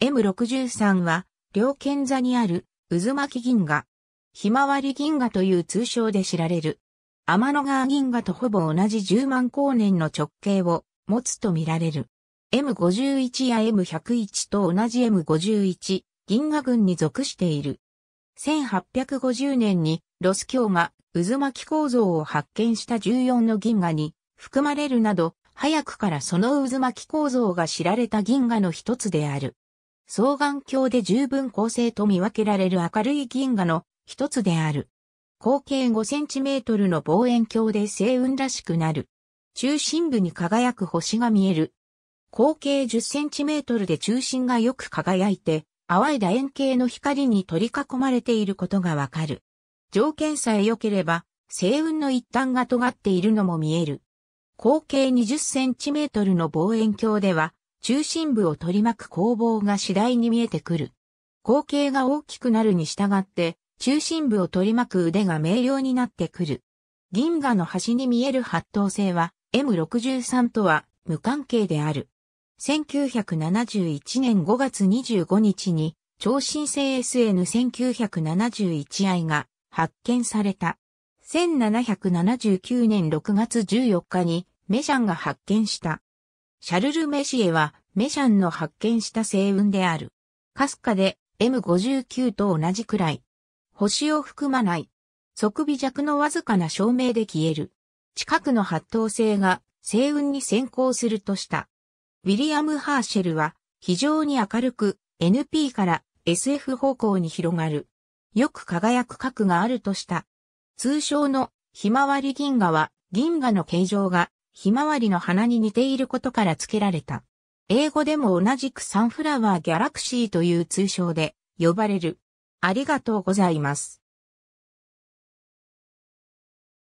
M63 は、両剣座にある、渦巻銀河。ひまわり銀河という通称で知られる。天の川銀河とほぼ同じ10万光年の直径を持つと見られる。M51 や M101 と同じ M51 銀河群に属している。1850年にロス卿が渦巻構造を発見した14の銀河に含まれるなど、早くからその渦巻構造が知られた銀河の一つである。双眼鏡で十分構成と見分けられる明るい銀河の一つである。口径5トルの望遠鏡で星雲らしくなる。中心部に輝く星が見える。口径1 0トルで中心がよく輝いて、淡い楕円形の光に取り囲まれていることがわかる。条件さえ良ければ、星雲の一端が尖っているのも見える。口径2 0トルの望遠鏡では、中心部を取り巻く工房が次第に見えてくる。光景が大きくなるに従って、中心部を取り巻く腕が明瞭になってくる。銀河の端に見える発灯性は M63 とは無関係である。1971年5月25日に超新星 SN1971i が発見された。1779年6月14日にメジャンが発見した。シャルル・メシエは、メシャンの発見した星雲である。かすかで M59 と同じくらい。星を含まない。即微弱のわずかな照明で消える。近くの発動星が星雲に先行するとした。ウィリアム・ハーシェルは非常に明るく NP から SF 方向に広がる。よく輝く核があるとした。通称のひまわり銀河は銀河の形状がひまわりの花に似ていることから付けられた。英語でも同じくサンフラワーギャラクシーという通称で呼ばれる。ありがとうございます。